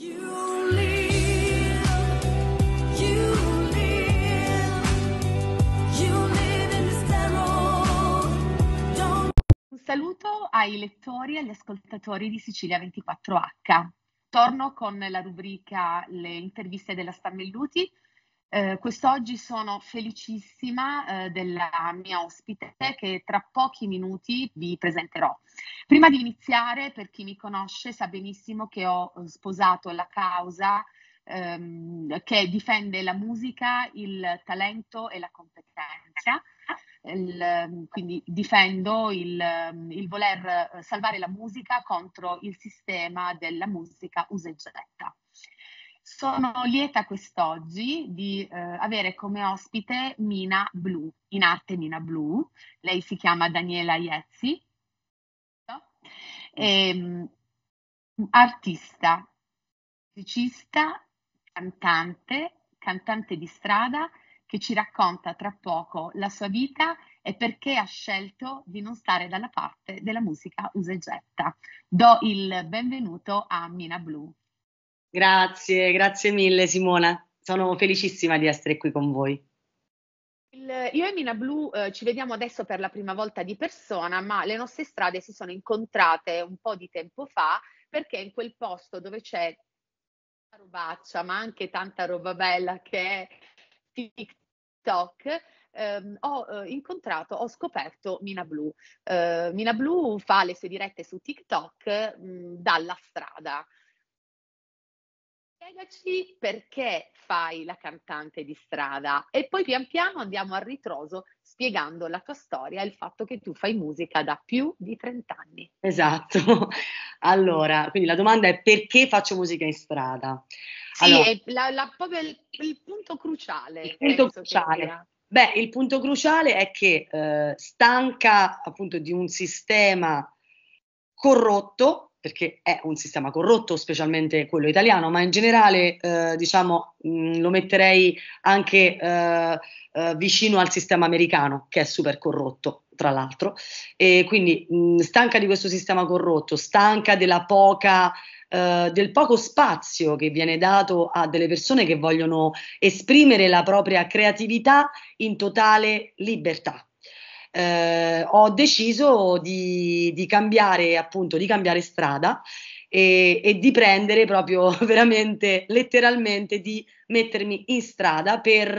Un saluto ai lettori e agli ascoltatori di Sicilia 24H. Torno con la rubrica Le interviste della Stamelluti eh, quest'oggi sono felicissima eh, della mia ospite che tra pochi minuti vi presenterò. Prima di iniziare, per chi mi conosce sa benissimo che ho eh, sposato la causa ehm, che difende la musica, il talento e la competenza. Il, ehm, quindi difendo il, ehm, il, voler eh, salvare la musica contro il sistema della musica usegetta. Sono lieta quest'oggi di eh, avere come ospite Mina Blu, in arte Mina Blu. Lei si chiama Daniela Iezzi, e, ehm, artista, musicista, cantante, cantante di strada che ci racconta tra poco la sua vita e perché ha scelto di non stare dalla parte della musica usegetta. Do il benvenuto a Mina Blu. Grazie, grazie mille Simona, sono felicissima di essere qui con voi. io e Mina Blu eh, ci vediamo adesso per la prima volta di persona, ma le nostre strade si sono incontrate un po' di tempo fa perché in quel posto dove c'è robaccia, ma anche tanta roba bella che è TikTok, ehm, ho eh, incontrato, ho scoperto Mina Blu. Eh, Mina Blu fa le sue dirette su TikTok mh, mm, dalla strada spiegaci perché fai la cantante di strada e poi pian piano andiamo a ritroso spiegando la tua storia e il fatto che tu fai musica da più di 30 anni. Esatto. Allora, quindi la domanda è perché faccio musica in strada? Allora, sì, è la, la, proprio il, il, punto cruciale. Il punto cruciale. Beh, il punto cruciale è che eh, stanca appunto di un sistema corrotto perché è un sistema corrotto, specialmente quello italiano, ma in generale eh, diciamo, mh, mm, lo metterei anche eh, eh, vicino al sistema americano, che è super corrotto, tra l'altro. E quindi mh, mm, stanca di questo sistema corrotto, stanca poca, eh, del poco spazio che viene dato a delle persone che vogliono esprimere la propria creatività in totale libertà eh, ho deciso di, di, cambiare, appunto, di cambiare strada e, e, di prendere proprio veramente, letteralmente, di mettermi in strada per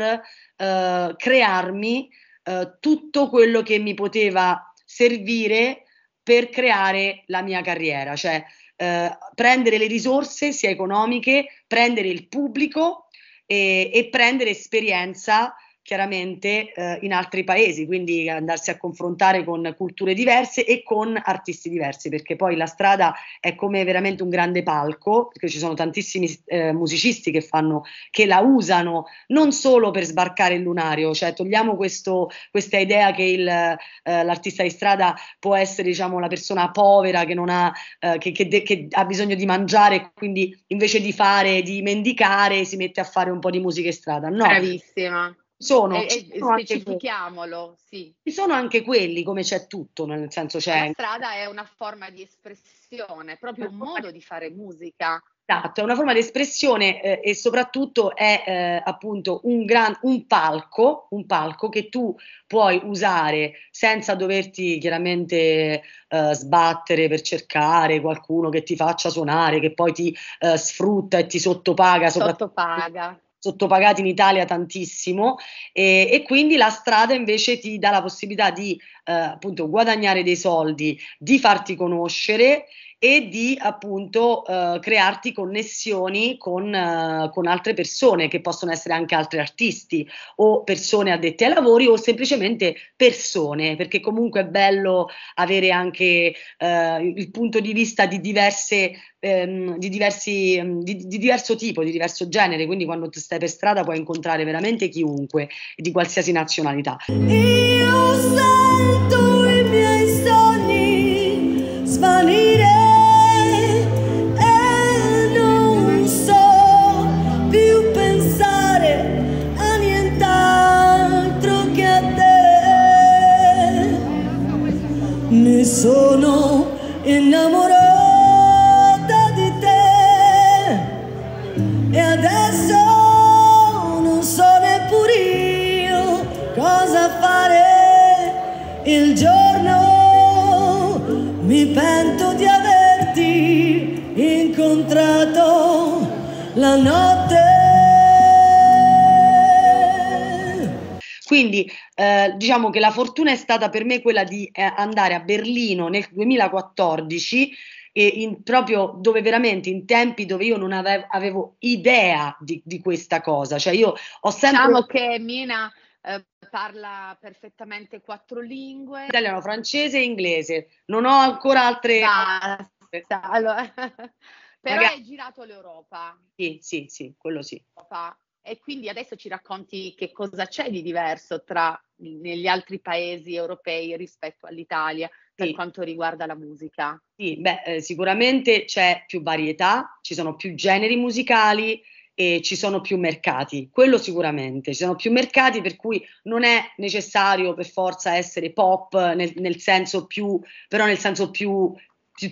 eh, crearmi eh, tutto quello che mi poteva servire per creare la mia carriera, cioè eh, prendere le risorse sia economiche, prendere il pubblico e, e prendere esperienza chiaramente eh, in altri paesi, quindi andarsi a confrontare con culture diverse e con artisti diversi, perché poi la strada è come veramente un grande palco, perché ci sono tantissimi eh, musicisti che, fanno, che la usano non solo per sbarcare il lunario, cioè togliamo questo, questa idea che il, eh, l'artista di strada può essere diciamo, la persona povera che, ha, eh, che, che, che ha bisogno di mangiare, quindi invece di fare, di mendicare, si mette a fare un po' di musica in strada. No. Bravissima sono, e, ci sono specifichiamolo, sì. Ci sono anche quelli, come c'è tutto, nel senso c'è... Cioè La strada è una forma di espressione, proprio un modo di fare musica. Esatto, è una forma di espressione eh, e soprattutto è eh, appunto un, gran, un, palco, un palco che tu puoi usare senza doverti chiaramente eh, sbattere per cercare qualcuno che ti faccia suonare, che poi ti eh, sfrutta e ti sottopaga. Sottopaga sottopagati in Italia tantissimo e, e quindi la strada invece ti dà la possibilità di eh, appunto guadagnare dei soldi, di farti conoscere e di appunto eh, crearti connessioni con, eh, con, altre persone che possono essere anche altri artisti o persone addette ai lavori o semplicemente persone perché comunque è bello avere anche eh, il punto di vista di diverse ehm, di, diversi, ehm, di, di diverso tipo, di diverso genere, quindi quando stai per strada puoi incontrare veramente chiunque di qualsiasi nazionalità. E- Santo. il giorno mi pento di averti incontrato la notte. Quindi eh, diciamo che la fortuna è stata per me quella di eh, andare a Berlino nel 2014 in, proprio dove veramente in tempi dove io non avevo, avevo idea di, di, questa cosa. Cioè io ho sempre... Diciamo che Mina eh, parla perfettamente quattro lingue. Italiano, francese e inglese. Non ho ancora altre... Basta. Allora, però Magari... è girato l'Europa. Sì, sì, sì, quello sì. E quindi adesso ci racconti che cosa c'è di diverso tra negli altri paesi europei rispetto all'Italia per sì. quanto riguarda la musica? Sì, beh, eh, sicuramente c'è più varietà, ci sono più generi musicali, eh, ci sono più mercati, quello sicuramente, ci sono più mercati per cui non è necessario per forza essere pop nel, nel senso più, però nel senso più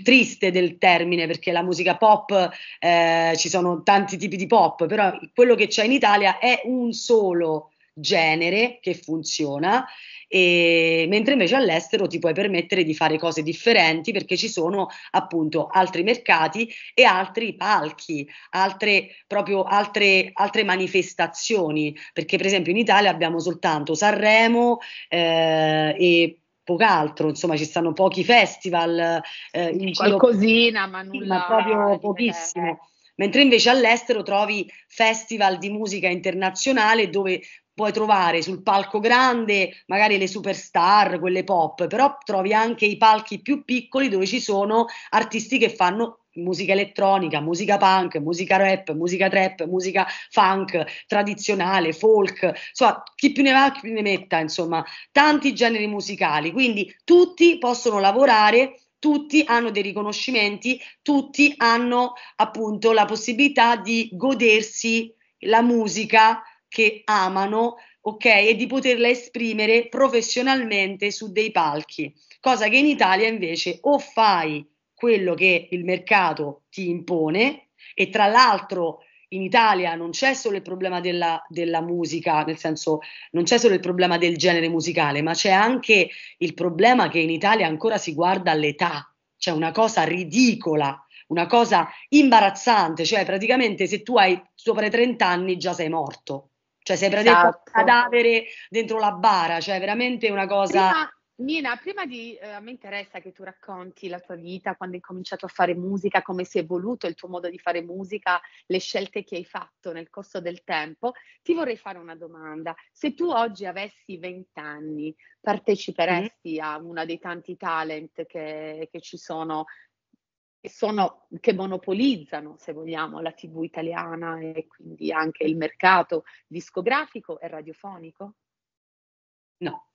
triste del termine perché la musica pop eh, ci sono tanti tipi di pop, però quello che c'è in Italia è un solo genere che funziona e, mentre invece all'estero ti puoi permettere di fare cose differenti perché ci sono appunto altri mercati e altri palchi, altre, proprio altre, altre manifestazioni, perché per esempio in Italia abbiamo soltanto Sanremo eh, e poco altro, insomma ci stanno pochi festival, eh, in qualcosina, ma nulla, ma proprio pochissimo. Eh. Mentre invece all'estero trovi festival di musica internazionale dove puoi trovare sul palco grande magari le superstar, quelle pop, però trovi anche i palchi più piccoli dove ci sono artisti che fanno musica elettronica, musica punk, musica rap, musica trap, musica funk, tradizionale, folk, insomma, chi più ne va chi più ne metta, insomma, tanti generi musicali, quindi tutti possono lavorare tutti hanno dei riconoscimenti, tutti hanno appunto la possibilità di godersi la musica che amano, ok? E di poterla esprimere professionalmente su dei palchi, cosa che in Italia invece o fai quello che il mercato ti impone e tra l'altro in Italia non c'è solo il problema della, della, musica, nel senso non c'è solo il problema del genere musicale, ma c'è anche il problema che in Italia ancora si guarda all'età, c'è una cosa ridicola, una cosa imbarazzante, cioè praticamente se tu hai sopra i 30 anni già sei morto. Cioè sembra esatto. un cadavere dentro la bara, cioè veramente una cosa... Prima, Nina, prima di... Eh, a me interessa che tu racconti la tua vita, quando hai cominciato a fare musica, come si è evoluto il tuo modo di fare musica, le scelte che hai fatto nel corso del tempo. Ti vorrei fare una domanda. Se tu oggi avessi 20 anni, parteciperesti mm-hmm. a uno dei tanti talent che, che ci sono sono, che monopolizzano, se vogliamo, la TV italiana e quindi anche il mercato discografico e radiofonico? No,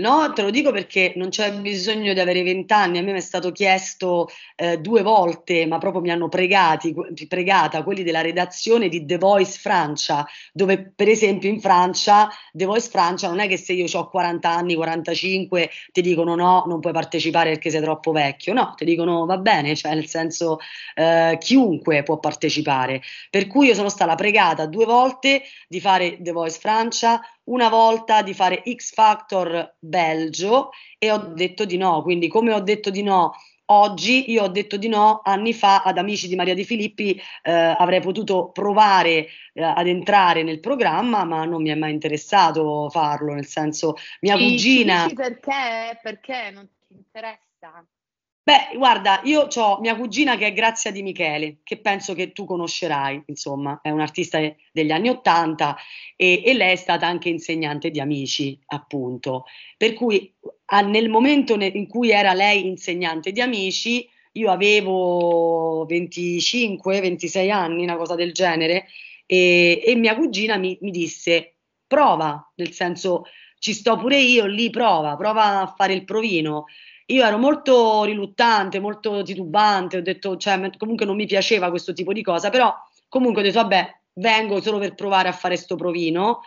No, te lo dico perché non c'è bisogno di avere vent'anni, a me mi è stato chiesto eh, due volte, ma proprio mi hanno pregati, pregata quelli della redazione di The Voice Francia, dove per esempio in Francia, The Voice Francia non è che se io ho 40 anni, 45, ti dicono no, non puoi partecipare perché sei troppo vecchio, no, ti dicono va bene, cioè nel senso eh, chiunque può partecipare. Per cui io sono stata pregata due volte di fare The Voice Francia, una volta di fare X Factor Belgio e ho mm. detto di no, quindi come ho detto di no oggi, io ho detto di no anni fa ad Amici di Maria Di Filippi, eh, avrei potuto provare eh, ad entrare nel programma, ma non mi è mai interessato farlo, nel senso mia sì, cugina... Sì, perché? Perché non ti interessa? Beh, guarda, io ho mia cugina che è Grazia Di Michele, che penso che tu conoscerai, insomma, è un'artista degli anni Ottanta e, e, lei è stata anche insegnante di amici, appunto. Per cui a, nel momento ne, in cui era lei insegnante di amici, io avevo 25-26 anni, una cosa del genere, e, e mia cugina mi, mi disse, prova, nel senso ci sto pure io lì, prova, prova a fare il provino io ero molto riluttante, molto titubante, ho detto, cioè, comunque non mi piaceva questo tipo di cosa, però comunque ho detto, vabbè, vengo solo per provare a fare sto provino,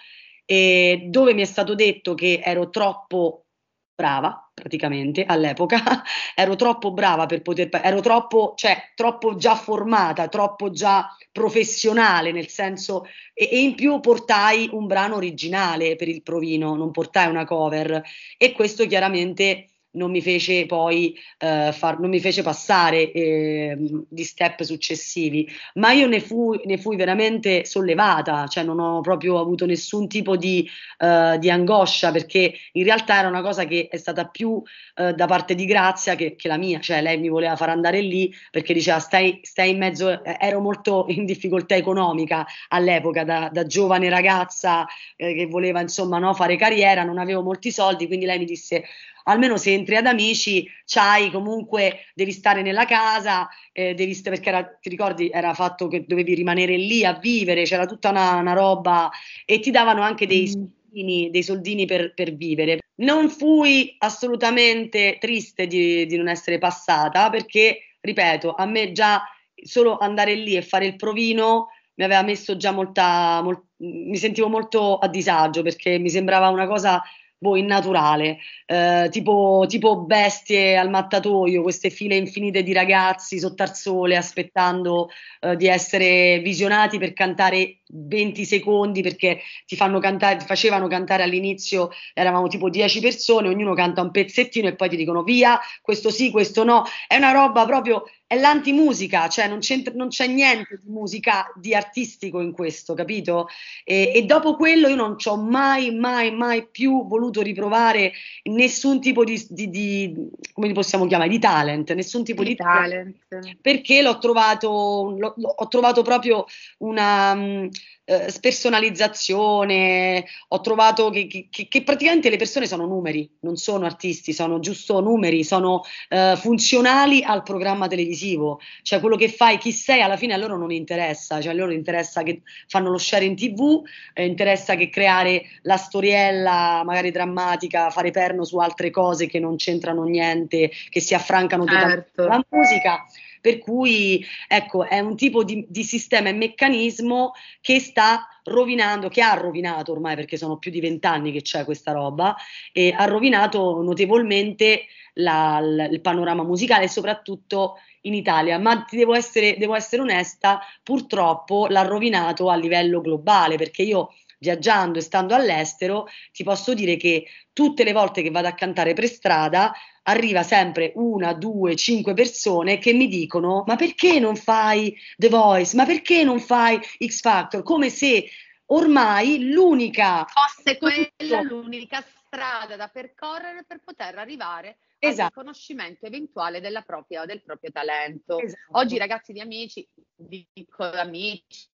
e dove mi è stato detto che ero troppo brava, praticamente, all'epoca, ero troppo brava per poter, ero troppo, cioè, troppo già formata, troppo già professionale, nel senso, e, e, in più portai un brano originale per il provino, non portai una cover, e questo chiaramente non mi fece poi eh, far, non mi fece passare eh, gli step successivi, ma io ne, fu, ne fui, veramente sollevata, cioè non ho proprio avuto nessun tipo di, eh, di, angoscia perché in realtà era una cosa che è stata più eh, da parte di Grazia che, che, la mia, cioè lei mi voleva far andare lì perché diceva stai, stai in mezzo, eh, ero molto in difficoltà economica all'epoca da, da giovane ragazza eh, che voleva insomma no, fare carriera, non avevo molti soldi, quindi lei mi disse almeno se entri ad amici, c'hai comunque, devi stare nella casa, eh, devi st- perché era, ti ricordi era fatto che dovevi rimanere lì a vivere, c'era tutta una, una roba e ti davano anche dei mm. soldini, dei soldini per, per vivere. Non fui assolutamente triste di, di non essere passata perché, ripeto, a me già solo andare lì e fare il provino mi aveva messo già molta, mol, mi sentivo molto a disagio perché mi sembrava una cosa boh, innaturale, eh, tipo, tipo, bestie al mattatoio, queste file infinite di ragazzi sotto al sole aspettando eh, di essere visionati per cantare 20 secondi perché ti, fanno cantare, ti facevano cantare all'inizio, eravamo tipo 10 persone, ognuno canta un pezzettino e poi ti dicono via, questo sì, questo no, è una roba proprio è l'antimusica, cioè non, non, c'è niente di musica, di artistico in questo, capito? E, e dopo quello io non ci ho mai, mai, mai più voluto riprovare nessun tipo di, di, di come li possiamo chiamare, di talent, nessun tipo di, di talent. talent. Perché l'ho trovato, l'ho, l'ho, trovato proprio una... Mm, eh, spersonalizzazione, ho trovato che, che, che, praticamente le persone sono numeri, non sono artisti, sono giusto numeri, sono eh, funzionali al programma televisivo, cioè quello che fai, chi sei, alla fine a loro non interessa, cioè a loro interessa che fanno lo share in tv, eh, interessa che creare la storiella magari drammatica, fare perno su altre cose che non c'entrano niente, che si affrancano certo. totalmente dalla musica. Per cui ecco, è un tipo di, di sistema e meccanismo che sta rovinando, che ha rovinato ormai perché sono più di vent'anni che c'è questa roba, e ha rovinato notevolmente la, la, il panorama musicale soprattutto in Italia, ma devo essere, devo essere onesta, purtroppo l'ha rovinato a livello globale perché io viaggiando e stando all'estero, ti posso dire che tutte le volte che vado a cantare per strada arriva sempre una, due, cinque persone che mi dicono ma perché non fai The Voice? Ma perché non fai X Factor? Come se ormai l'unica... Fosse quella l'unica strada da percorrere per poter arrivare esatto. al riconoscimento eventuale propria, del proprio talento. Esatto. Oggi ragazzi di amici, dico amici,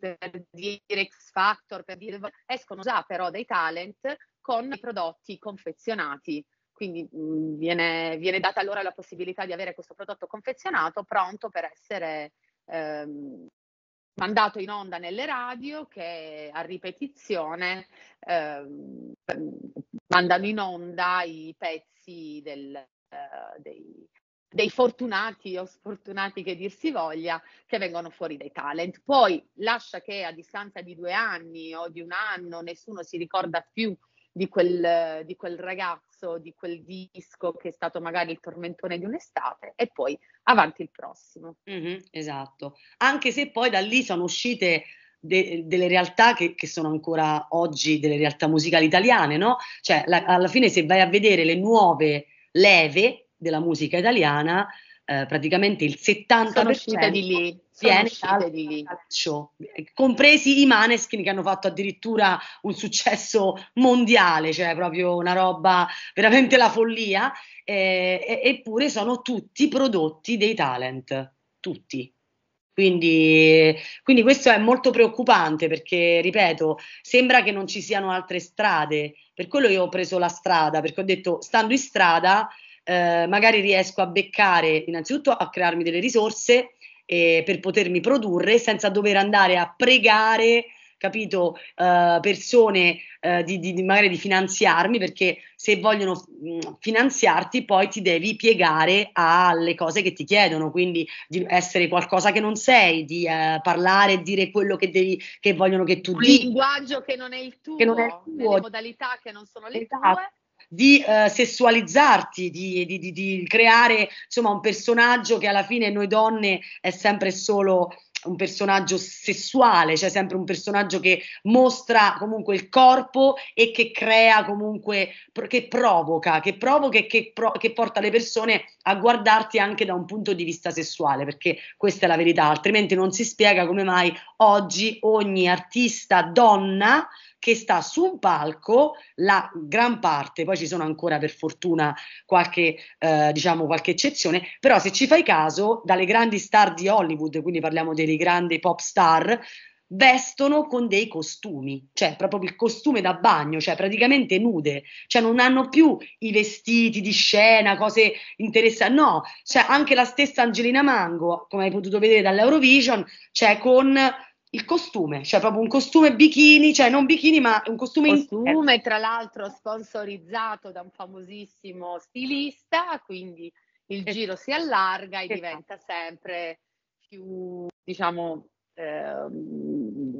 per dire X Factor, per dire, escono già però dei talent con prodotti confezionati. Quindi mh, mm, viene, viene, data allora la possibilità di avere questo prodotto confezionato pronto per essere ehm, mandato in onda nelle radio che a ripetizione ehm, mandano in onda i pezzi del, eh, dei, dei fortunati o sfortunati che dir si voglia, che vengono fuori dai talent. Poi lascia che a distanza di due anni o di un anno nessuno si ricorda più di quel, di quel ragazzo, di quel disco che è stato magari il tormentone di un'estate e poi avanti il prossimo. Mm-hmm, esatto, anche se poi da lì sono uscite De, delle realtà che, che, sono ancora oggi delle realtà musicali italiane, no? Cioè, la, alla fine, se vai a vedere le nuove leve, della musica italiana, eh, praticamente il 70% sono uscite di lì, viene dal di lì. calcio, compresi i Maneskin che hanno fatto addirittura un successo mondiale, cioè proprio una roba veramente la follia, eh, eppure sono tutti prodotti dei talent, tutti. Quindi, quindi, questo è molto preoccupante perché, ripeto, sembra che non ci siano altre strade. Per quello io ho preso la strada, perché ho detto, stando in strada, eh, magari riesco a beccare, innanzitutto a crearmi delle risorse eh, per potermi produrre senza dover andare a pregare capito, eh, persone eh, di, di, magari di finanziarmi, perché se vogliono mh, mm, finanziarti poi ti devi piegare alle cose che ti chiedono, quindi di essere qualcosa che non sei, di eh, parlare e dire quello che, devi, che vogliono che tu dica. Un linguaggio che non è il tuo, che non è il tuo. modalità che non sono le esatto. tue di eh, sessualizzarti, di, di, di, di, creare insomma un personaggio che alla fine noi donne è sempre solo un personaggio sessuale, cioè sempre un personaggio che mostra comunque il corpo e che crea comunque, che provoca, che provoca e che, pro, che, porta le persone a guardarti anche da un punto di vista sessuale, perché questa è la verità, altrimenti non si spiega come mai oggi ogni artista donna che sta su un palco la gran parte, poi ci sono ancora per fortuna qualche, eh, diciamo, qualche eccezione, però se ci fai caso, dalle grandi star di Hollywood, quindi parliamo delle grandi pop star, vestono con dei costumi, cioè proprio il costume da bagno, cioè praticamente nude, cioè non hanno più i vestiti di scena, cose interessanti, no, cioè anche la stessa Angelina Mango, come hai potuto vedere dall'Eurovision, cioè con il costume, cioè proprio un costume bikini, cioè non bikini ma un costume in costume tra l'altro sponsorizzato da un famosissimo stilista, quindi il giro si allarga e diventa sempre più, diciamo, eh,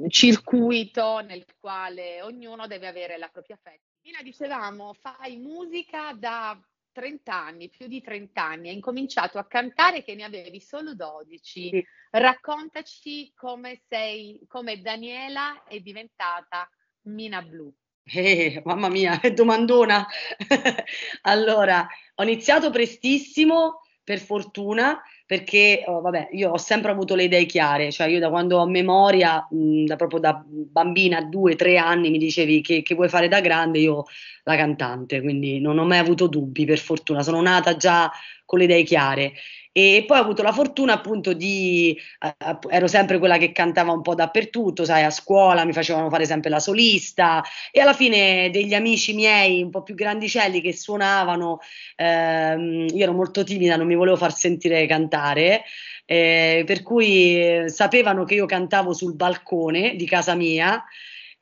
circuito nel quale ognuno deve avere la propria fetta. Prima dicevamo, fai musica da 30 anni, più di 30 anni, hai incominciato a cantare che ne avevi solo 12. Sì. Raccontaci come sei, come Daniela è diventata Mina Blu. Eh, mamma mia, domandona. allora, ho iniziato prestissimo, per fortuna, perché oh, vabbè, io ho sempre avuto le idee chiare, cioè io da quando ho memoria, mh, da proprio da bambina, a due, tre anni, mi dicevi che, che vuoi fare da grande, io la cantante, quindi non ho mai avuto dubbi, per fortuna, sono nata già con le idee chiare. E poi ho avuto la fortuna appunto di, eh, ero sempre quella che cantava un po' dappertutto, sai, a scuola mi facevano fare sempre la solista e alla fine degli amici miei un po' più grandicelli che suonavano, ehm, io ero molto timida, non mi volevo far sentire cantare, eh, per cui eh, sapevano che io cantavo sul balcone di casa mia.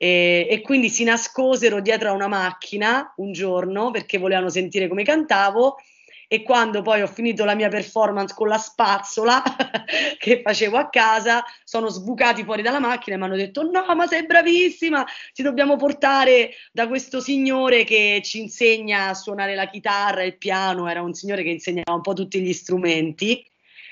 E, e, quindi si nascosero dietro a una macchina un giorno perché volevano sentire come cantavo e quando poi ho finito la mia performance con la spazzola che facevo a casa, sono sbucati fuori dalla macchina e mi hanno detto no, ma sei bravissima, ti dobbiamo portare da questo signore che ci insegna a suonare la chitarra, il piano, era un signore che insegnava un po' tutti gli strumenti.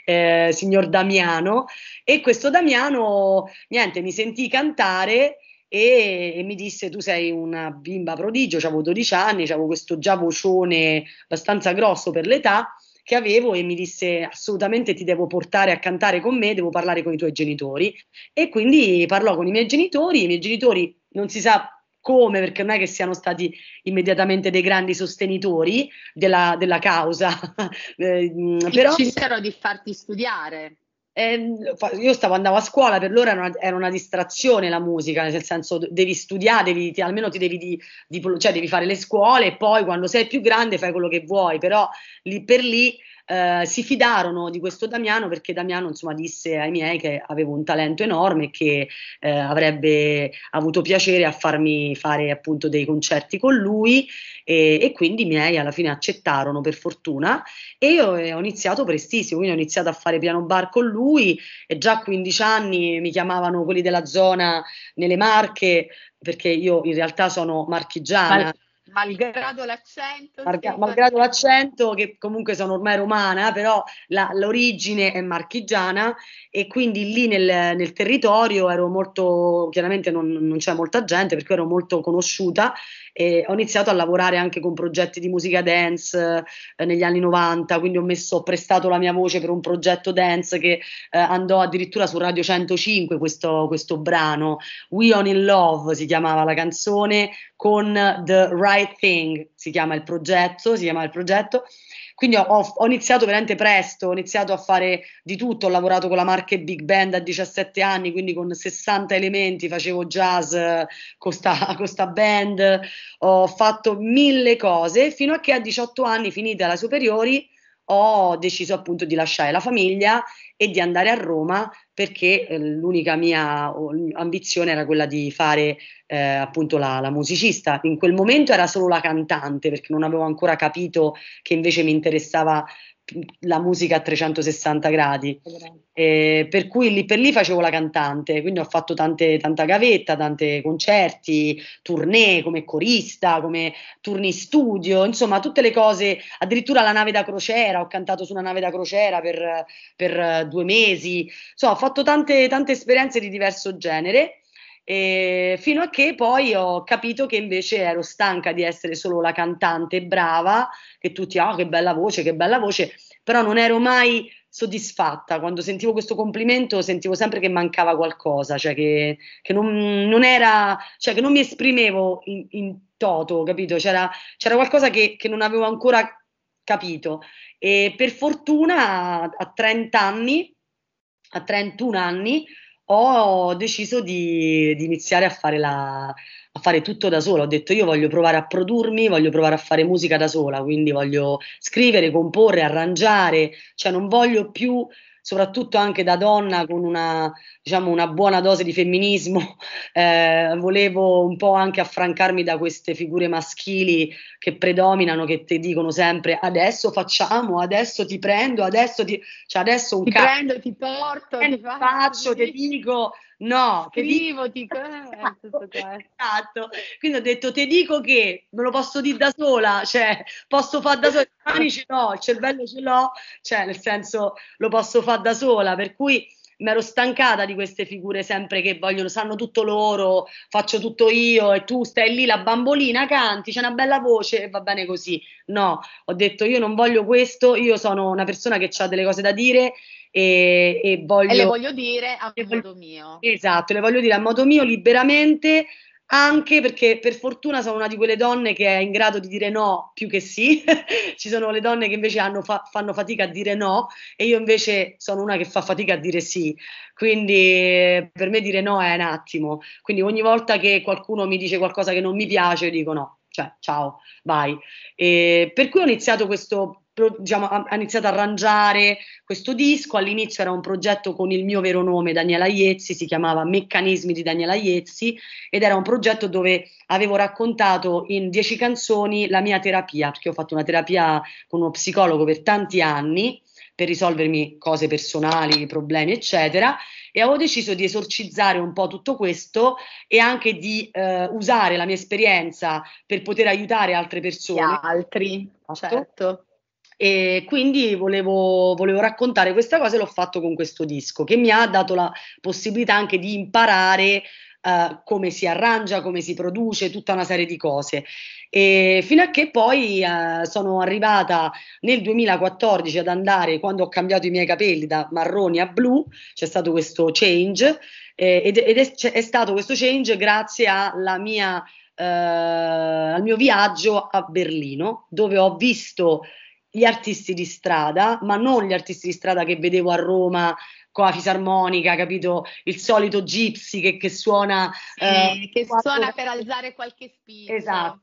Eh, signor Damiano e questo Damiano niente mi sentì cantare e, e, mi disse tu sei una bimba prodigio, avevo 12 anni, avevo questo già vocione abbastanza grosso per l'età che avevo e mi disse assolutamente ti devo portare a cantare con me, devo parlare con i tuoi genitori e quindi parlò con i miei genitori, i miei genitori non si sa come, perché non è che siano stati immediatamente dei grandi sostenitori della, della causa, eh, mm, però... Ci di farti studiare. Eh, io stavo, andavo a scuola, per loro era una, era una, distrazione la musica, nel senso devi studiare, devi, ti, almeno ti devi, di, di, cioè devi fare le scuole e poi quando sei più grande fai quello che vuoi, però lì per lì eh, si fidarono di questo Damiano perché Damiano insomma disse ai miei che avevo un talento enorme e che eh, avrebbe avuto piacere a farmi fare appunto dei concerti con lui e, e quindi i miei alla fine accettarono per fortuna e io eh, ho iniziato prestissimo, quindi ho iniziato a fare piano bar con lui e già a 15 anni mi chiamavano quelli della zona nelle Marche perché io in realtà sono marchigiana. Mar- Malgrado l'accento. Marga, malgrado l'accento, che comunque sono ormai romana, eh, però la, l'origine è marchigiana e quindi lì nel, nel territorio ero molto, chiaramente non, non c'è molta gente, perché ero molto conosciuta e ho iniziato a lavorare anche con progetti di musica dance eh, negli anni 90, quindi ho, messo, ho prestato la mia voce per un progetto dance che eh, andò addirittura su Radio 105 questo, questo brano, We On In Love si chiamava la canzone, con The Right Thing si chiama il progetto, si chiama il progetto quindi ho, ho, iniziato veramente presto, ho iniziato a fare di tutto, ho lavorato con la marca Big Band a 17 anni, quindi con 60 elementi facevo jazz con sta, con sta band, ho fatto mille cose fino a che a 18 anni, finita la superiori, ho deciso appunto di lasciare la famiglia e di andare a Roma perché eh, l'unica mia ambizione era quella di fare eh, appunto la, la, musicista. In quel momento era solo la cantante perché non avevo ancora capito che invece mi interessava la musica a 360 gradi. Eh, per cui lì per lì facevo la cantante, quindi ho fatto tante, tanta gavetta, tanti concerti, tournée come corista, come turni studio, insomma tutte le cose, addirittura la nave da crociera, ho cantato su una nave da crociera per, per due mesi, insomma ho fatto tante, tante esperienze di diverso genere e eh, fino a che poi ho capito che invece ero stanca di essere solo la cantante brava, che tutti, ah, oh, che bella voce, che bella voce, però non ero mai soddisfatta. Quando sentivo questo complimento sentivo sempre che mancava qualcosa, cioè che, che non, non, era, cioè che non mi esprimevo in, in toto, capito? C'era, c'era qualcosa che, che, non avevo ancora capito. E per fortuna a, a 30 anni, a 31 anni, ho deciso di, di iniziare a fare, la, a fare, tutto da sola. Ho detto io voglio provare a produrmi, voglio provare a fare musica da sola, quindi voglio scrivere, comporre, arrangiare, cioè non voglio più soprattutto anche da donna con una, diciamo, una buona dose di femminismo, eh, volevo un po' anche affrancarmi da queste figure maschili che predominano, che ti dicono sempre adesso facciamo, adesso ti prendo, adesso ti, cioè adesso un ti cazzo, prendo, ti porto, eh, ti faccio, ti dico, No, scrivo, ti esatto, esatto. Quindi ho detto: Ti dico che me lo posso dire da sola, cioè posso fare da sola. I mani ce l'ho, il cervello ce l'ho, cioè nel senso lo posso fare da sola. Per cui mi ero stancata di queste figure sempre che vogliono, sanno tutto loro, faccio tutto io e tu stai lì la bambolina, canti, c'è una bella voce e va bene così. No, ho detto io non voglio questo, io sono una persona che ha delle cose da dire e, e voglio... E le voglio dire a modo mio. Esatto, le voglio dire a modo mio liberamente anche perché per fortuna sono una di quelle donne che è in grado di dire no più che sì, ci sono le donne che invece hanno, fa, fanno fatica a dire no e io invece sono una che fa fatica a dire sì, quindi per me dire no è un attimo, quindi ogni volta che qualcuno mi dice qualcosa che non mi piace dico no, cioè ciao, vai. E per cui ho iniziato questo diciamo, ha iniziato a arrangiare questo disco. All'inizio era un progetto con il mio vero nome, Daniela Iezzi, si chiamava Meccanismi di Daniela Iezzi ed era un progetto dove avevo raccontato in dieci canzoni la mia terapia, perché ho fatto una terapia con uno psicologo per tanti anni per risolvermi cose personali, problemi, eccetera. E avevo deciso di esorcizzare un po' tutto questo e anche di eh, usare la mia esperienza per poter aiutare altre persone. Gli altri, esatto. certo. certo e quindi volevo, volevo raccontare questa cosa e l'ho fatto con questo disco, che mi ha dato la possibilità anche di imparare Uh, come si arrangia, come si produce, tutta una serie di cose. E fino a che poi uh, sono arrivata nel 2014 ad andare, quando ho cambiato i miei capelli da marroni a blu, c'è stato questo change eh, ed, ed è, è, stato questo change grazie mia, uh, al mio viaggio a Berlino, dove ho visto gli artisti di strada, ma non gli artisti di strada che vedevo a Roma con la fisarmonica, capito? Il solito gypsy che, che suona... Sì, eh, che quattro... suona per alzare qualche spina. Esatto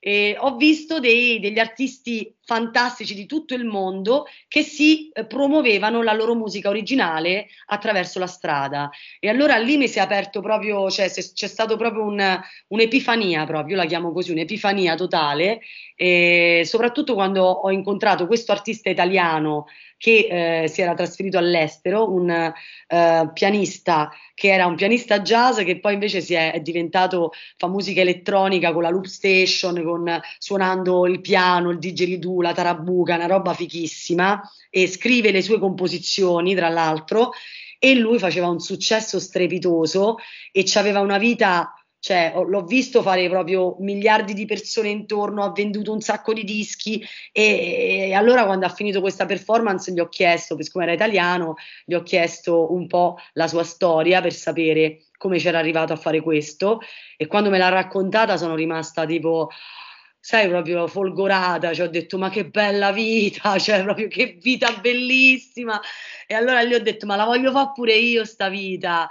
eh, ho visto dei, degli artisti fantastici di tutto il mondo che si eh, promuovevano la loro musica originale attraverso la strada. E allora lì mi si è aperto proprio, cioè se, c'è stato proprio un, un'epifania, proprio la chiamo così, un'epifania totale, eh, soprattutto quando ho incontrato questo artista italiano che eh, si era trasferito all'estero, un eh, pianista che era un pianista jazz che poi invece si è, è diventato, fa musica elettronica con la loop station, con, suonando il piano, il didgeridoo, la tarabuca, una roba fichissima e scrive le sue composizioni tra l'altro e lui faceva un successo strepitoso e aveva una vita cioè l'ho visto fare proprio miliardi di persone intorno, ha venduto un sacco di dischi e, e allora quando ha finito questa performance gli ho chiesto, siccome era italiano, gli ho chiesto un po' la sua storia per sapere come c'era arrivato a fare questo e quando me l'ha raccontata sono rimasta tipo sai, proprio folgorata, cioè ho detto ma che bella vita, cioè proprio che vita bellissima. E allora gli ho detto ma la voglio fare pure io sta vita.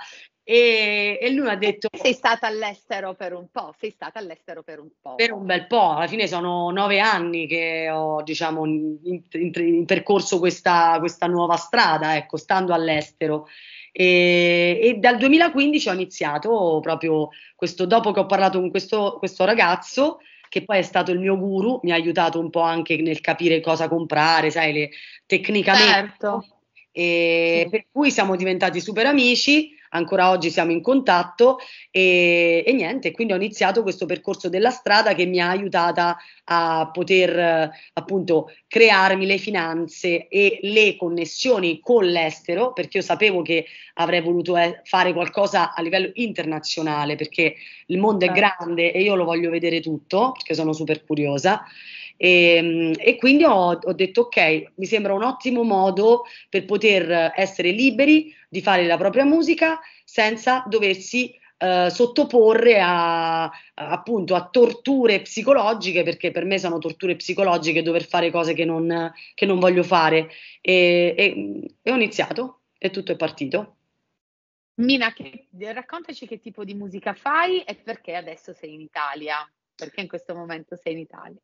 E, e, lui mi ha detto: Sei stata all'estero per un po', sei stata all'estero per un po'. Per un bel po', alla fine sono nove anni che ho diciamo, percorso questa, questa, nuova strada, ecco, stando all'estero. E, e, dal 2015 ho iniziato proprio questo, dopo che ho parlato con questo, questo ragazzo, che poi è stato il mio guru, mi ha aiutato un po' anche nel capire cosa comprare, sai, le, tecnicamente. Certo. E, sì. Per cui siamo diventati super amici ancora oggi siamo in contatto e, e, niente, quindi ho iniziato questo percorso della strada che mi ha aiutata a poter eh, appunto crearmi le finanze e le connessioni con l'estero, perché io sapevo che avrei voluto eh, fare qualcosa a livello internazionale, perché il mondo è certo. grande e io lo voglio vedere tutto, perché sono super curiosa. E, ehm, e, quindi ho, ho, detto ok, mi sembra un ottimo modo per poter eh, essere liberi, di fare la propria musica senza doversi eh, sottoporre a, a, appunto a torture psicologiche, perché per me sono torture psicologiche dover fare cose che non, che non voglio fare. E, e, e ho iniziato e tutto è partito. Mina, che, raccontaci che tipo di musica fai e perché adesso sei in Italia, perché in questo momento sei in Italia.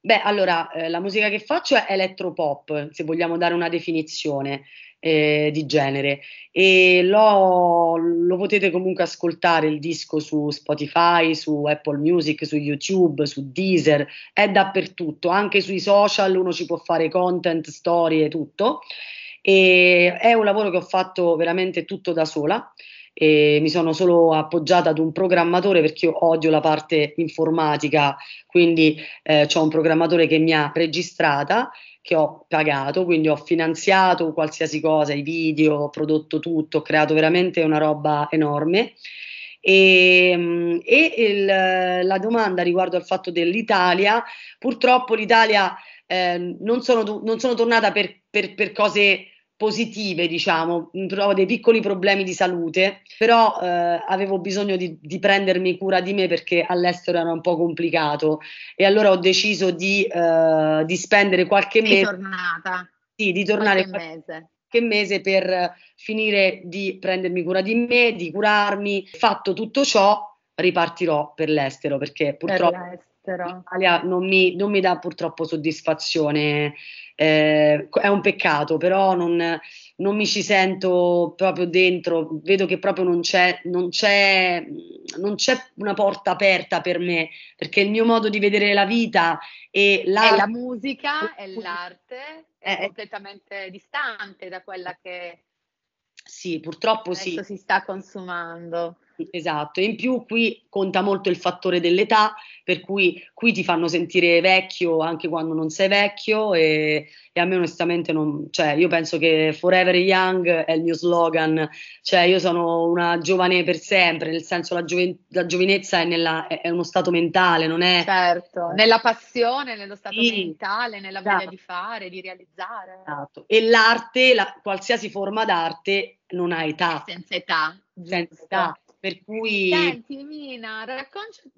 Beh, allora, eh, la musica che faccio è elettropop, se vogliamo dare una definizione eh, di genere. E lo, lo, potete comunque ascoltare il disco su Spotify, su Apple Music, su YouTube, su Deezer, è dappertutto, anche sui social uno ci può fare content, storie, tutto. E è un lavoro che ho fatto veramente tutto da sola e mi sono solo appoggiata ad un programmatore perché io odio la parte informatica, quindi eh, ho un programmatore che mi ha registrata che ho pagato, quindi ho finanziato qualsiasi cosa, i video, ho prodotto tutto, ho creato veramente una roba enorme. E, mm, e il, la domanda riguardo al fatto dell'Italia, purtroppo l'Italia eh, non, sono, non sono tornata per, per, per cose positive, diciamo, provavo dei piccoli problemi di salute, però eh, avevo bisogno di, di, prendermi cura di me perché all'estero era un po' complicato e allora ho deciso di, eh, di spendere qualche mese. Di Ritornata. Sì, di tornare qualche mese mese per finire di prendermi cura di me, di curarmi. Fatto tutto ciò, ripartirò per l'estero perché purtroppo per l'estero all'estero. L'Italia non mi, non mi dà purtroppo soddisfazione, eh, è un peccato, però non, non, mi ci sento proprio dentro, vedo che proprio non c'è, non c'è, non c'è una porta aperta per me, perché il mio modo di vedere la vita e la, la musica e l'arte è, è eh, eh. completamente distante da quella che... Sì, purtroppo Adesso sì. si sta consumando. Esatto, e in più qui conta molto il fattore dell'età, per cui qui ti fanno sentire vecchio anche quando non sei vecchio e, e a me onestamente non, cioè io penso che Forever Young è il mio slogan, cioè io sono una giovane per sempre, nel senso la, gioven- la giovinezza è, nella, è, uno stato mentale, non è... Certo, nella passione, nello stato sì. mentale, nella voglia esatto. di fare, di realizzare. Esatto. E l'arte, la, qualsiasi forma d'arte non ha età. Senza età. Senza età. Per cui... Senti Mina,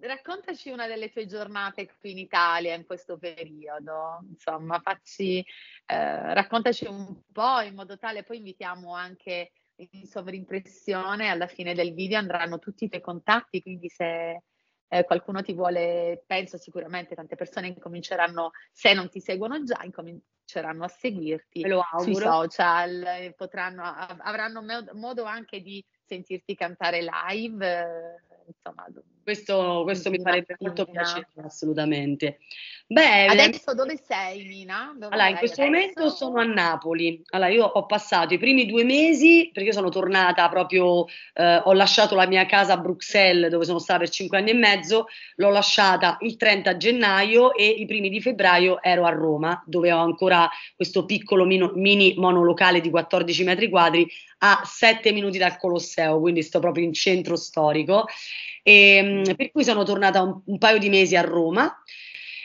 raccontaci una delle tue giornate qui in Italia in questo periodo, insomma, facci, eh, raccontaci un po' in modo tale, poi invitiamo anche in sovrimpressione, alla fine del video andranno tutti i tuoi contatti, quindi se, eh, qualcuno ti vuole, penso sicuramente tante persone incominceranno, se non ti seguono già, incominceranno a seguirti sui social, potranno, avranno modo anche di sentirti cantare live, insomma, questo, questo mi farebbe molto piacere, assolutamente. Beh, adesso dove sei Mina? Dove allora, in questo adesso? momento sono a Napoli. Allora, io ho passato i primi due mesi, perché sono tornata proprio, eh, ho lasciato la mia casa a Bruxelles, dove sono stata per cinque anni e mezzo, l'ho lasciata il 30 gennaio e i primi di febbraio ero a Roma, dove ho ancora questo piccolo mino, mini monolocale di 14 metri quadri a 7 minuti dal Colosseo, quindi sto proprio in centro storico e, ehm, per cui sono tornata un, un paio di mesi a Roma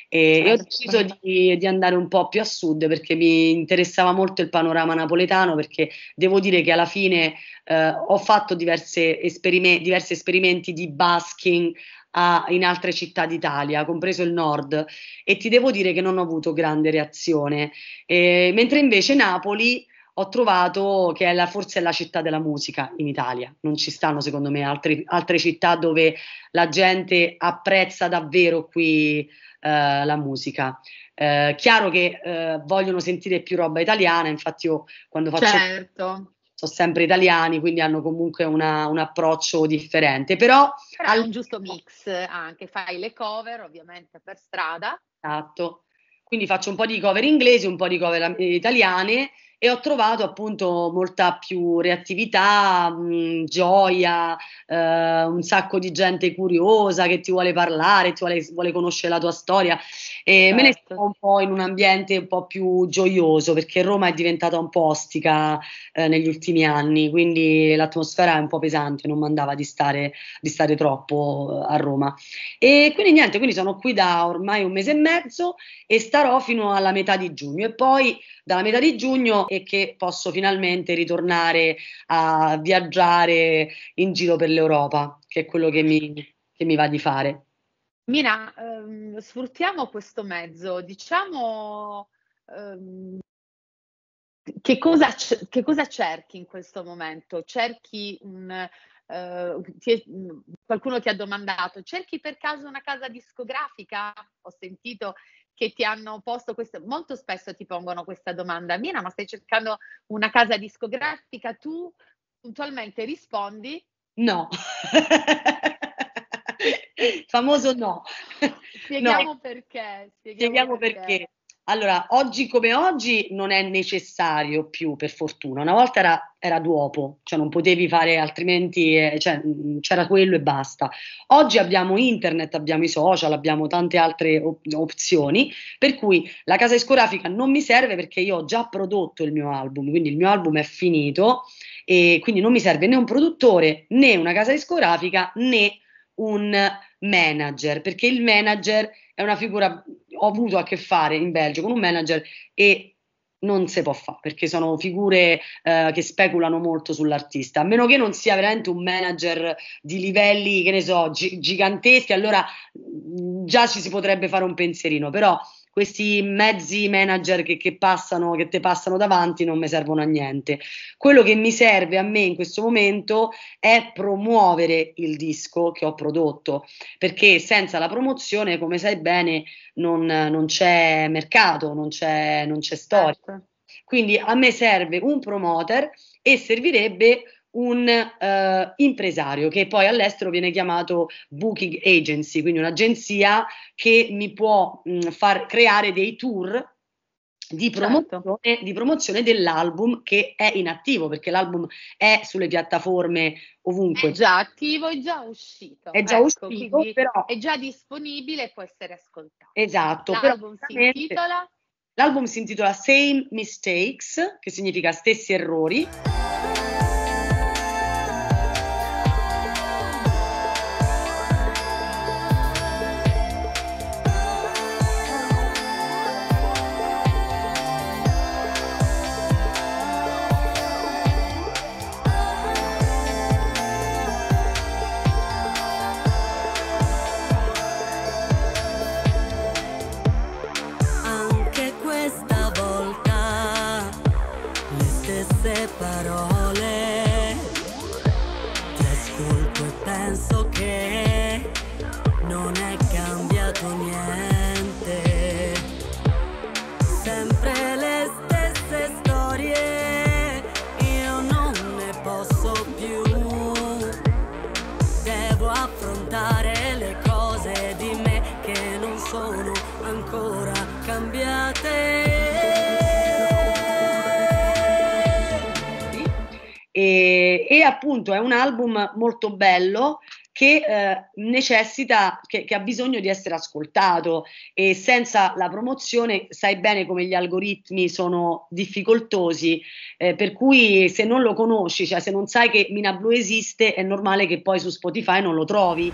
e, e ho certo. deciso di, di, andare un po' più a sud perché mi interessava molto il panorama napoletano perché devo dire che alla fine eh, ho fatto esperime, diversi esperimenti di basking a, in altre città d'Italia, compreso il nord, e ti devo dire che non ho avuto grande reazione, eh, mentre invece Napoli ho trovato che è la, forse è la città della musica in Italia. Non ci stanno, secondo me, altri, altre città dove la gente apprezza davvero qui eh, la musica. Eh, chiaro che eh, vogliono sentire più roba italiana, infatti io quando faccio... Certo. Sono sempre italiani, quindi hanno comunque una, un approccio differente, però... però al... un giusto mix anche, fai le cover ovviamente per strada. Esatto, quindi faccio un po' di cover inglesi, un po' di cover eh, italiane e ho trovato appunto molta più reattività, mh, gioia, eh, un sacco di gente curiosa che ti vuole parlare, ti vuole, vuole conoscere la tua storia e certo. me ne sto certo. un po' in un ambiente un po' più gioioso perché Roma è diventata un po' ostica eh, negli ultimi anni, quindi l'atmosfera è un po' pesante, non mandava di stare, di stare troppo eh, a Roma. E quindi niente, quindi sono qui da ormai un mese e mezzo e starò fino alla metà di giugno e poi dalla metà di giugno e che posso finalmente ritornare a viaggiare in giro per l'Europa, che è quello che mi, che mi va di fare. Mina, ehm, sfruttiamo questo mezzo, diciamo ehm, che, cosa, che, cosa cerchi in questo momento? Cerchi un, Uh, ti, mm, qualcuno ti ha domandato, cerchi per caso una casa discografica? Ho sentito che ti hanno posto questo, molto spesso ti pongono questa domanda, Mina, ma stai cercando una casa discografica, tu puntualmente rispondi? No. Famoso no. Spieghiamo no. perché. Spieghiamo, spieghiamo perché. perché. Allora, oggi come oggi non è necessario più, per fortuna. Una volta era, era duopo, cioè non potevi fare altrimenti, eh, cioè, mm, c'era quello e basta. Oggi abbiamo internet, abbiamo i social, abbiamo tante altre op- opzioni, per cui la casa discografica non mi serve perché io ho già prodotto il mio album, quindi il mio album è finito e quindi non mi serve né un produttore né una casa discografica né un manager, perché il manager è una figura, ho avuto a che fare in Belgio con un manager e non si può fare perché sono figure eh, che speculano molto sull'artista, a meno che non sia veramente un manager di livelli, che ne so, gi- giganteschi, allora mm, già ci si potrebbe fare un pensierino, però questi mezzi manager che, che passano, che te passano davanti non mi servono a niente. Quello che mi serve a me in questo momento è promuovere il disco che ho prodotto, perché senza la promozione, come sai bene, non, non c'è mercato, non c'è, non c'è storia. Certo. Quindi a me serve un promoter e servirebbe un eh, impresario che poi all'estero viene chiamato booking agency, quindi un'agenzia che mi può mh, mm, far creare dei tour di certo. promozione, certo. di promozione, dell'album che è in attivo, perché l'album è sulle piattaforme ovunque. È già attivo, è già uscito. È già ecco, uscito, però è già disponibile e può essere ascoltato. Esatto. L'album si intitola? L'album si intitola Same Mistakes, che significa stessi errori. but all appunto è un album molto bello che eh, necessita, che, che, ha bisogno di essere ascoltato e senza la promozione sai bene come gli algoritmi sono difficoltosi, eh, per cui se non lo conosci, cioè se non sai che Mina Blu esiste, è normale che poi su Spotify non lo trovi.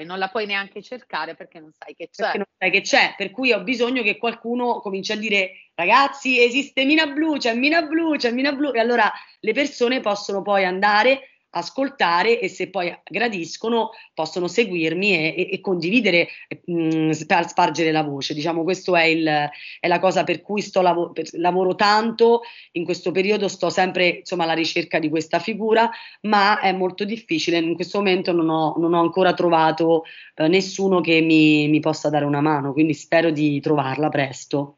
sai, non la puoi neanche cercare perché non sai che c'è. Sai che c'è, per cui ho bisogno che qualcuno cominci a dire ragazzi esiste Mina Blu, c'è Mina Blu, c'è Mina Blu e allora le persone possono poi andare ascoltare e se poi gradiscono possono seguirmi e, e, e condividere, e, mm, mh, spargere la voce. Diciamo questo è, il, è la cosa per cui sto lav- per, lavoro tanto, in questo periodo sto sempre insomma, alla ricerca di questa figura, ma è molto difficile, in questo momento non ho, non ho ancora trovato eh, nessuno che mi, mi possa dare una mano, quindi spero di trovarla presto.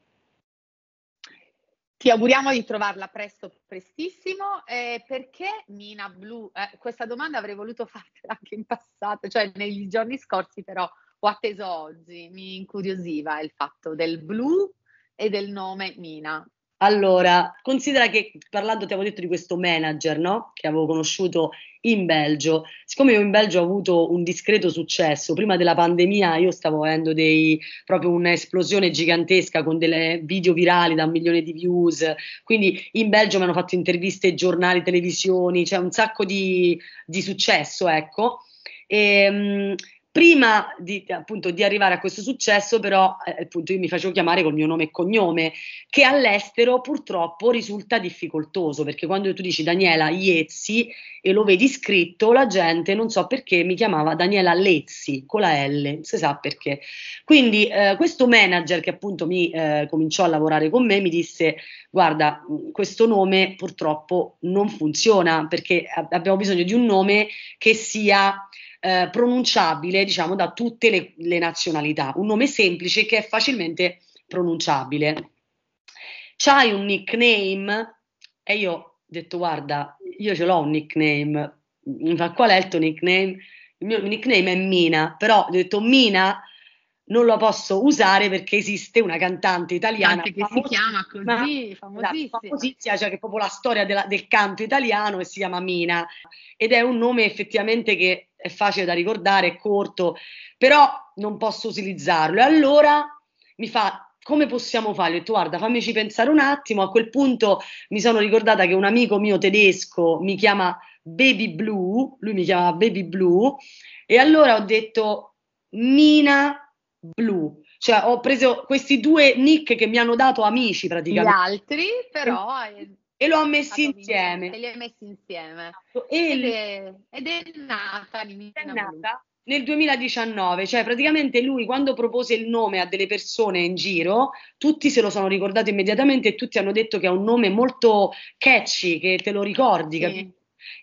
Ti auguriamo di trovarla presto, prestissimo. Eh, perché Mina Blu? Eh, questa domanda avrei voluto fartela anche in passato, cioè negli giorni scorsi, però ho atteso oggi. Mi incuriosiva il fatto del blu e del nome Mina. Allora, considera che parlando, ti avevo detto di questo manager, no? Che avevo conosciuto in Belgio. Siccome io in Belgio ho avuto un discreto successo, prima della pandemia io stavo avendo dei, proprio un'esplosione gigantesca con delle video virali da un milione di views, quindi in Belgio mi hanno fatto interviste, giornali, televisioni, cioè un sacco di, di successo, ecco. E, ehm, mh, Prima di, appunto, di arrivare a questo successo, però, eh, appunto, io mi facevo chiamare col mio nome e cognome, che all'estero purtroppo risulta difficoltoso, perché quando tu dici Daniela Iezzi e lo vedi scritto, la gente non so perché mi chiamava Daniela Lezzi con la L, non si sa perché. Quindi eh, questo manager che appunto mi eh, cominciò a lavorare con me mi disse guarda, questo nome purtroppo non funziona perché eh, abbiamo bisogno di un nome che sia eh, pronunciabile diciamo, da tutte le, le nazionalità, un nome semplice che è facilmente pronunciabile. C'hai un nickname? E io ho detto, guarda, io ce l'ho un nickname. Mi qual è il tuo nickname? Il mio nickname è Mina, però ho detto Mina non lo posso usare perché esiste una cantante italiana che si chiama così, famosissima. famosissima, cioè che è proprio la storia della, del canto italiano e si chiama Mina ed è un nome effettivamente che è facile da ricordare, è corto, però non posso utilizzarlo. E allora mi fa come possiamo fare? Ho detto, guarda, fammici pensare un attimo. A quel punto mi sono ricordata che un amico mio tedesco mi chiama Baby Blue, lui mi chiamava Baby Blue, e allora ho detto Mina Blue. Cioè, ho preso questi due nick che mi hanno dato amici praticamente. Gli altri, però, e l'ho messi insieme. Te li hai messi insieme. Esatto. E ed, è, ed è nata È nata nel 2019, cioè praticamente lui quando propose il nome a delle persone in giro, tutti se lo sono ricordato immediatamente e tutti hanno detto che è un nome molto catchy, che te lo ricordi, sì. capito?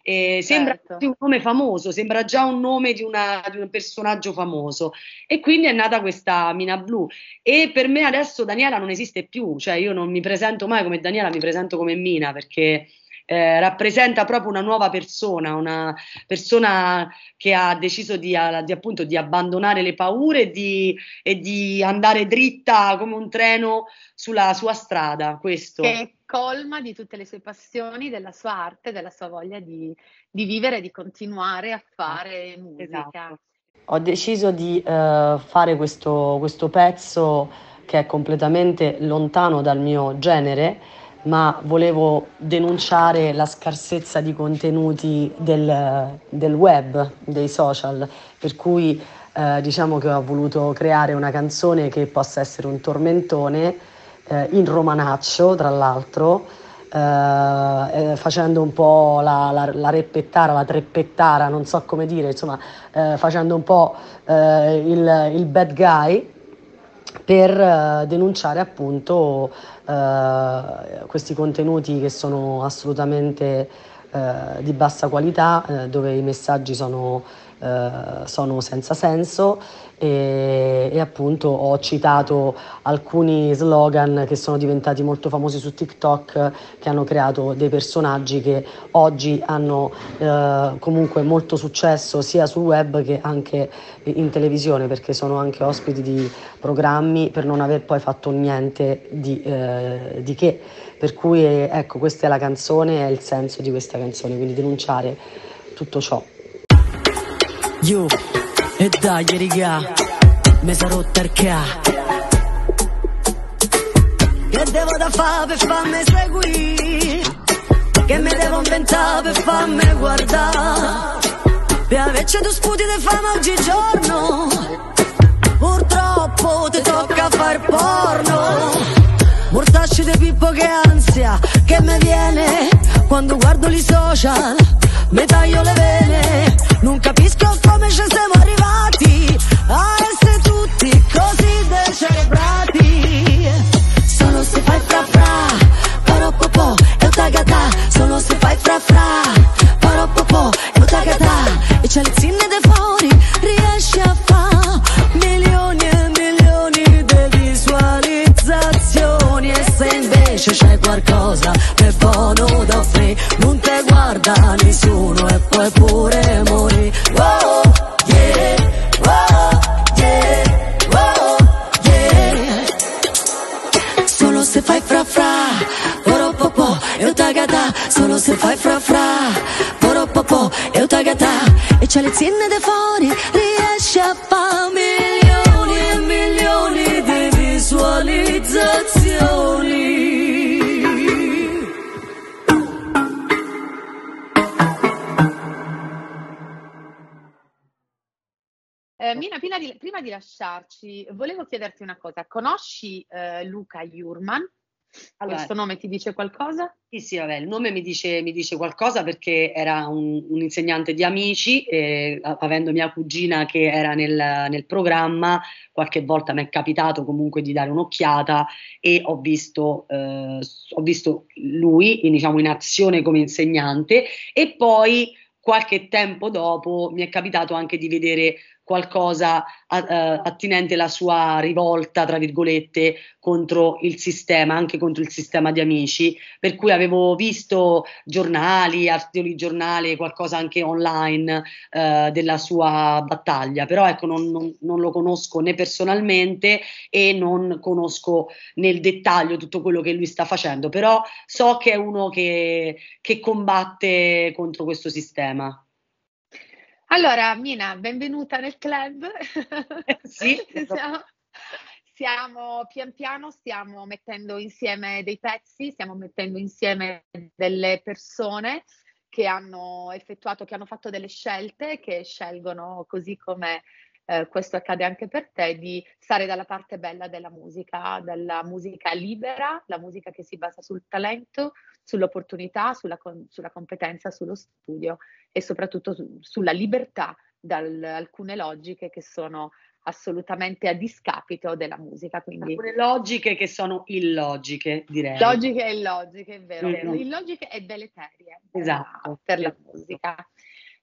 Eh, sembra certo. un nome famoso, sembra già un nome di, una, di, un personaggio famoso. E quindi è nata questa Mina Blu. E per me adesso Daniela non esiste più, cioè io non mi presento mai come Daniela, mi presento come Mina perché. Eh, rappresenta proprio una nuova persona, una persona che ha deciso di, di, appunto, di abbandonare le paure di, e di andare dritta come un treno sulla sua strada. Questo. Che colma di tutte le sue passioni, della sua arte, della sua voglia di, di vivere e di continuare a fare esatto, musica. Esatto. Ho deciso di eh, fare questo, questo pezzo che è completamente lontano dal mio genere, ma volevo denunciare la scarsezza di contenuti del, del web, dei social, per cui eh, diciamo che ho voluto creare una canzone che possa essere un tormentone eh, in romanaccio, tra l'altro, eh, eh, facendo un po' la, la, la, reppettara, la treppettara, non so come dire, insomma, eh, facendo un po' eh, il, il bad guy per denunciare appunto eh, questi contenuti che sono assolutamente eh, di bassa qualità, eh, dove i messaggi sono, sono senza senso e, e, appunto ho citato alcuni slogan che sono diventati molto famosi su TikTok che hanno creato dei personaggi che oggi hanno eh, comunque molto successo sia sul web che anche in televisione perché sono anche ospiti di programmi per non aver poi fatto niente di, eh, di che. Per cui ecco questa è la canzone, è il senso di questa canzone, quindi denunciare tutto ciò. Io. E dai, rigà, mi sa sarò terca. Che devo da fare per farmi seguire? Che mi devo inventare per farmi guardare? Per averci due sputi di fama oggigiorno, purtroppo ti tocca far porno. Mortacci di Pippo che ansia che mi viene quando guardo i social, mi taglio le vene, non capisco come ci siamo arrivati essere tutti così decerebrati. Solo se fai fra fra, paro popò, è utagata. Solo se fai fra fra, paro popò, è utagata. E c'è le zinne de fuori, riesci a fare milioni e milioni di visualizzazioni. E se invece c'è qualcosa c'è le zinne da fuori, riesce a fare milioni e milioni di visualizzazioni. Eh, Mina, prima di, prima di, lasciarci, volevo chiederti una cosa. Conosci eh, Luca Jurman? Allora, Questo nome ti dice qualcosa? Sì, sì, vabbè, il nome mi dice, mi dice qualcosa perché era un, un insegnante di amici, eh, avendo mia cugina che era nel, nel programma, qualche volta mi è capitato comunque di dare un'occhiata e ho visto, eh, ho visto lui in, diciamo, in azione come insegnante e poi qualche tempo dopo mi è capitato anche di vedere qualcosa eh, attinente alla sua rivolta, tra virgolette, contro il sistema, anche contro il sistema di amici, per cui avevo visto giornali, articoli di giornale, qualcosa anche online eh, della sua battaglia, però ecco non, non, non, lo conosco né personalmente e non conosco nel dettaglio tutto quello che lui sta facendo, però so che è uno che, che combatte contro questo sistema. Allora, Mina, benvenuta nel club. Eh, sì. siamo, siamo, pian piano, stiamo mettendo insieme dei pezzi, stiamo mettendo insieme delle persone che hanno effettuato, che hanno fatto delle scelte, che scelgono così come eh, questo accade anche per te, di stare dalla parte bella della musica, della musica libera, la musica che si basa sul talento, sull'opportunità, sulla, sulla competenza, sullo studio e soprattutto su, sulla libertà da alcune logiche che sono assolutamente a discapito della musica. Quindi... Alcune logiche che sono illogiche, direi. Logiche e illogiche, è vero. Mm-hmm. Illogiche e deleterie esatto. per la musica.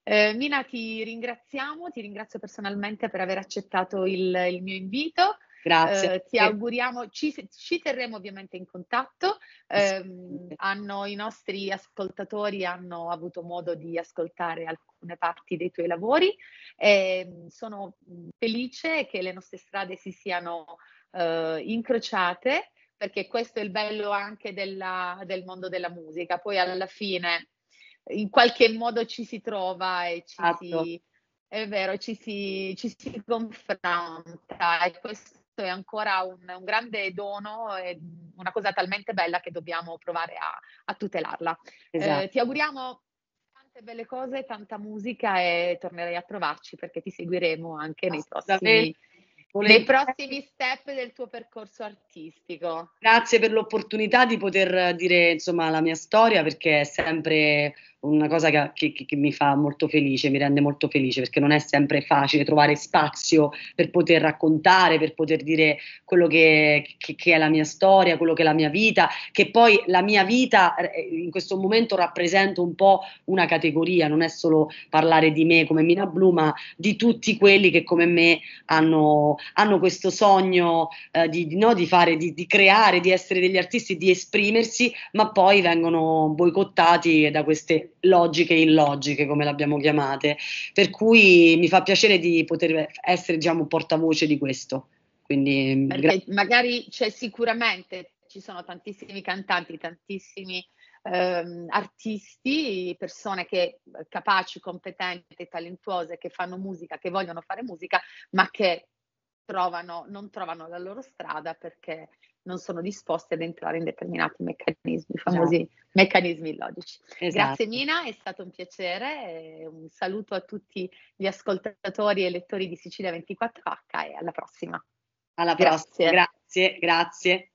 Eh, Mina, ti ringraziamo, ti ringrazio personalmente per aver accettato il, il mio invito Grazie. Eh, ti auguriamo, ci, ci, terremo ovviamente in contatto. Eh, hanno, I nostri ascoltatori hanno avuto modo di ascoltare alcune parti dei tuoi lavori. Eh, sono felice che le nostre strade si siano eh, incrociate perché questo è il bello anche della, del mondo della musica. Poi alla fine in qualche modo ci si trova e ci esatto. si, è vero, ci si, ci si confronta e questo soprattutto è ancora un, un grande dono, è una cosa talmente bella che dobbiamo provare a, a tutelarla. Eh, esatto. Eh, ti auguriamo tante belle cose, tanta musica e tornerai a trovarci perché ti seguiremo anche nei prossimi nei prossimi step del tuo percorso artistico. Grazie per l'opportunità di poter dire insomma, la mia storia perché è sempre una cosa che, che, che, mi fa molto felice, mi rende molto felice perché non è sempre facile trovare spazio per poter raccontare, per poter dire quello che, che, è la mia storia, quello che è la mia vita, che poi la mia vita eh, in questo momento rappresenta un po' una categoria, non è solo parlare di me come Mina Blu, ma di tutti quelli che come me hanno, hanno questo sogno eh, di, di, no, di, fare, di, di creare, di essere degli artisti, di esprimersi, ma poi vengono boicottati da queste queste logiche illogiche, come le abbiamo chiamate, per cui mi fa piacere di poter essere diciamo, portavoce di questo. Quindi, gra- magari c'è sicuramente, ci sono tantissimi cantanti, tantissimi ehm, artisti, persone che, capaci, competenti, talentuose, che fanno musica, che vogliono fare musica, ma che trovano, non trovano la loro strada perché non sono disposti ad entrare in determinati meccanismi, i famosi esatto. meccanismi logici. Esatto. Grazie Mina, è stato un piacere, eh, un saluto a tutti gli ascoltatori e lettori di Sicilia 24H e alla prossima. Alla prossima, grazie. grazie. grazie.